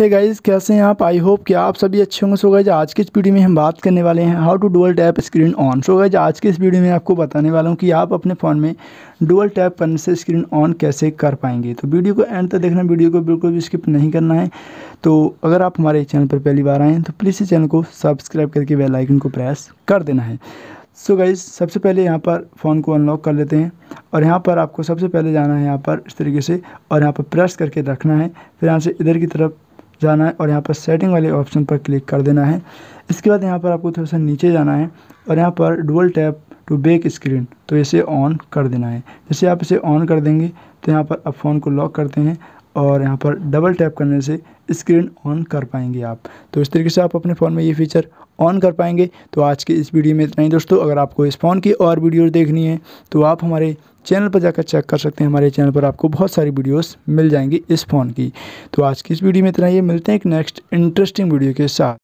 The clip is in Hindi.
हे गाइज़ कैसे हैं आप आई होप कि आप सभी अच्छे होंगे सो गाइज आज की इस वीडियो में हम बात करने वाले हैं how to dual tap screen on so guys आज की इस वीडियो में आपको बताने वाला हूं कि आप अपने फ़ोन में डुअल टैप करने से स्क्रीन ऑन कैसे कर पाएंगे तो वीडियो को एंड तक देखना वीडियो को बिल्कुल भी स्किप नहीं करना है तो अगर आप हमारे चैनल पर पहली बार आएँ तो प्लीज़ इस चैनल को सब्सक्राइब करके बेलाइकन को प्रेस कर देना है सो so गाइज सबसे पहले यहाँ पर फ़ोन को अनलॉक कर लेते हैं और यहाँ पर आपको सबसे पहले जाना है यहाँ पर इस तरीके से और यहाँ पर प्रेस करके रखना है फिर यहाँ से इधर की तरफ जाना है और यहाँ पर सेटिंग वाले ऑप्शन पर क्लिक कर देना है इसके बाद यहाँ पर आपको थोड़ा सा नीचे जाना है और यहाँ पर dual tap to back screen तो इसे ऑन कर देना है जैसे आप इसे ऑन कर देंगे तो यहाँ पर आप फ़ोन को लॉक करते हैं और यहाँ पर डबल टैप करने से स्क्रीन ऑन कर पाएंगे आप तो इस तरीके से आप अपने फ़ोन में ये फीचर ऑन कर पाएंगे तो आज के इस वीडियो में इतना ही दोस्तों अगर आपको इस फ़ोन की और वीडियोज़ देखनी है तो आप हमारे चैनल पर जाकर चेक कर सकते हैं हमारे चैनल पर आपको बहुत सारी वीडियोस मिल जाएंगी इस फ़ोन की तो आज की इस वीडियो में इतना ही मिलते हैं एक नेक्स्ट इंटरेस्टिंग वीडियो के साथ